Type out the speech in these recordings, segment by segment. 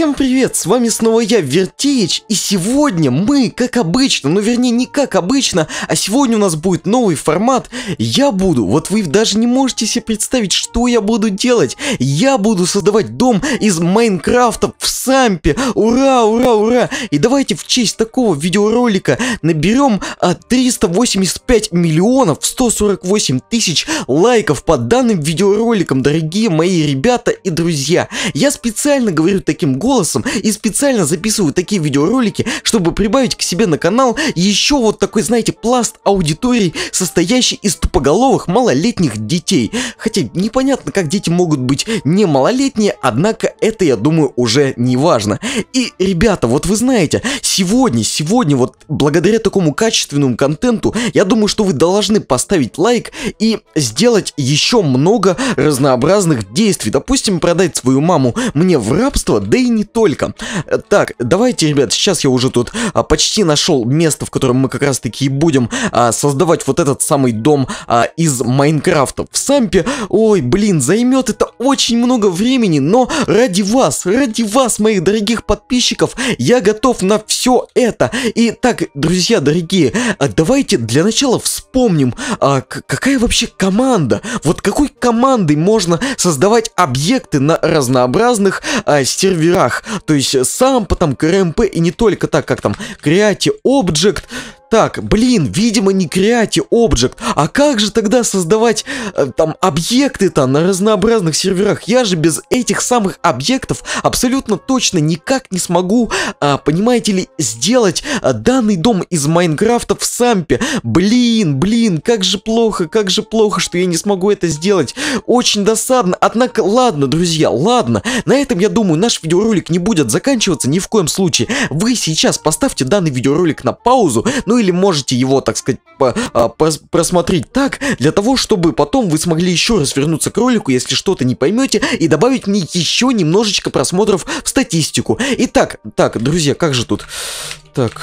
Всем привет, с вами снова я, Вертеич, и сегодня мы, как обычно, ну вернее не как обычно, а сегодня у нас будет новый формат, я буду, вот вы даже не можете себе представить, что я буду делать, я буду создавать дом из Майнкрафта в Сампе, ура, ура, ура, и давайте в честь такого видеоролика наберем 385 а, миллионов 148 тысяч лайков под данным видеороликом, дорогие мои ребята и друзья, я специально говорю таким голосом, голосом и специально записываю такие видеоролики, чтобы прибавить к себе на канал еще вот такой, знаете, пласт аудитории, состоящий из тупоголовых малолетних детей. Хотя непонятно, как дети могут быть не малолетние, однако это, я думаю, уже не важно. И, ребята, вот вы знаете, сегодня, сегодня, вот благодаря такому качественному контенту, я думаю, что вы должны поставить лайк и сделать еще много разнообразных действий. Допустим, продать свою маму мне в рабство, да и не не только. Так, давайте, ребят, сейчас я уже тут а, почти нашел место, в котором мы как раз-таки и будем а, создавать вот этот самый дом а, из Майнкрафта. В Сампе, ой, блин, займет это очень много времени, но ради вас, ради вас, моих дорогих подписчиков, я готов на все это. И так, друзья, дорогие, а, давайте для начала вспомним, а, какая вообще команда, вот какой командой можно создавать объекты на разнообразных а, серверах. То есть сам потом КРМП и не только так, как там Create Object, так, блин, видимо, не креати объект. А как же тогда создавать э, там объекты-то на разнообразных серверах? Я же без этих самых объектов абсолютно точно никак не смогу, э, понимаете ли, сделать э, данный дом из Майнкрафта в Сампе. Блин, блин, как же плохо, как же плохо, что я не смогу это сделать. Очень досадно. Однако, ладно, друзья, ладно. На этом, я думаю, наш видеоролик не будет заканчиваться ни в коем случае. Вы сейчас поставьте данный видеоролик на паузу, ну и или можете его, так сказать, по, а, прос, просмотреть так, для того, чтобы потом вы смогли еще раз вернуться к ролику, если что-то не поймете, и добавить мне еще немножечко просмотров в статистику. Итак, так, друзья, как же тут? Так...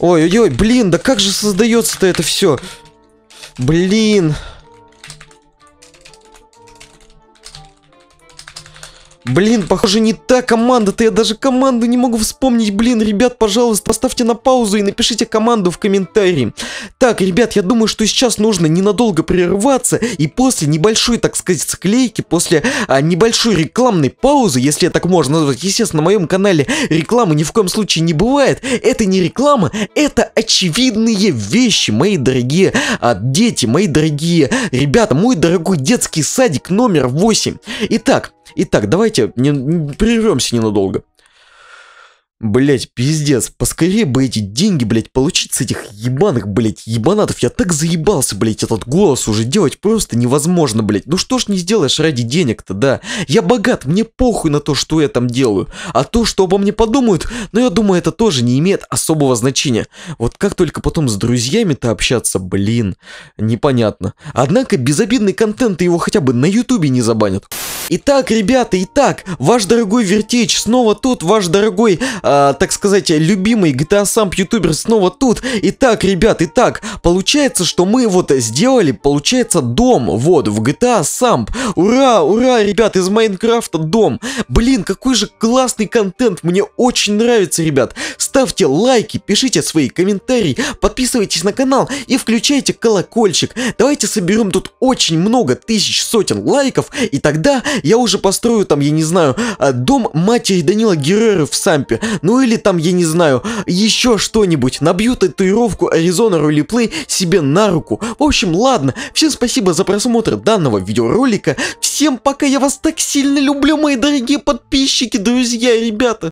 Ой-ой-ой, блин, да как же создается-то это все? Блин. Блин, похоже, не та команда-то, я даже команду не могу вспомнить. Блин, ребят, пожалуйста, поставьте на паузу и напишите команду в комментарии. Так, ребят, я думаю, что сейчас нужно ненадолго прерваться, и после небольшой, так сказать, склейки, после а, небольшой рекламной паузы, если так можно назвать, естественно, на моем канале рекламы ни в коем случае не бывает. Это не реклама, это очевидные вещи, мои дорогие а, дети, мои дорогие ребята, мой дорогой детский садик номер 8. Итак, Итак, давайте не, не, прервемся ненадолго. Блять, пиздец, поскорее бы эти деньги, блять, получить с этих ебаных, блять, ебанатов. Я так заебался, блять, этот голос уже делать просто невозможно, блять. Ну что ж не сделаешь ради денег-то, да? Я богат, мне похуй на то, что я там делаю. А то, что обо мне подумают, ну я думаю, это тоже не имеет особого значения. Вот как только потом с друзьями-то общаться, блин, непонятно. Однако безобидный контент его хотя бы на ютубе не забанят. Итак, ребята, итак, ваш дорогой Вертеч снова тут, ваш дорогой, э, так сказать, любимый GTA Самп ютубер снова тут. Итак, ребят, итак, получается, что мы вот сделали, получается, дом вот в GTA Самп. Ура, ура, ребят, из Майнкрафта дом. Блин, какой же классный контент, мне очень нравится, ребят. Ставьте лайки, пишите свои комментарии, подписывайтесь на канал и включайте колокольчик. Давайте соберем тут очень много тысяч сотен лайков, и тогда я уже построю там, я не знаю, а, дом матери Данила Герреры в Сампе, ну или там, я не знаю, еще что-нибудь, набью татуировку Аризона Ролиплей себе на руку. В общем, ладно, всем спасибо за просмотр данного видеоролика, всем пока, я вас так сильно люблю, мои дорогие подписчики, друзья ребята.